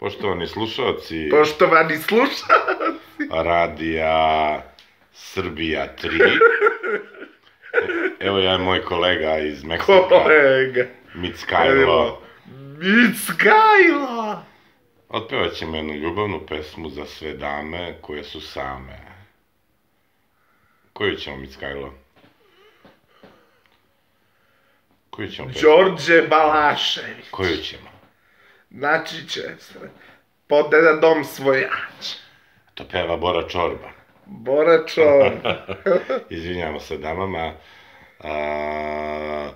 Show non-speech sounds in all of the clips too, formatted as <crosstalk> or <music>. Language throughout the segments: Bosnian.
Poštovani slušalci. Poštovani slušalci. Radija Srbija 3. Evo ja je moj kolega iz Meksika. Kolega. Mickajlo. Mickajlo! Otpevat ćemo jednu ljubavnu pesmu za sve dame koje su same. Koju ćemo, Mickajlo? Koju ćemo pesmu? Đorđe Balašević. Koju ćemo? Naći će se. Pod jedan dom svojač. To peva Bora Čorba. Bora Čorba. <laughs> Izvinjamo se damama. A,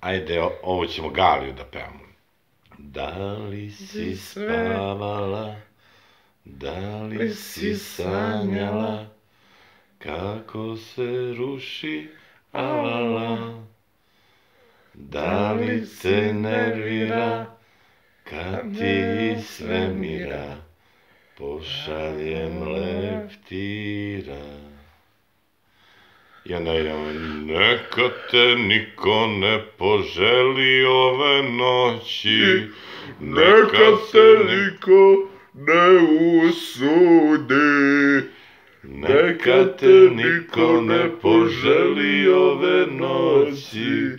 ajde, o, ovo ćemo Galiju da pevamo. Da li si spavala? Da li si sanjala? Kako se ruši avala? Da li se nervira? Da li se nervira? Kad ti svemira pošaljem leptira. I onda idemo. Neka te niko ne poželi ove noći. Neka se niko ne usudi. Neka te niko ne poželi ove noći.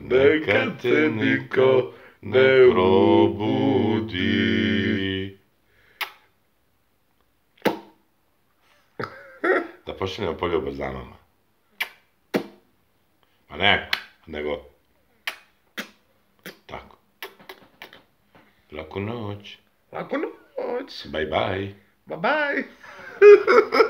Neka te niko ne poželi ove noći ne probudi. <laughs> Da pošaljemo polje u brzanama. Pa ne, nego... Tako. Laku noć. Laku noć. Bye bye. Bye bye. <laughs>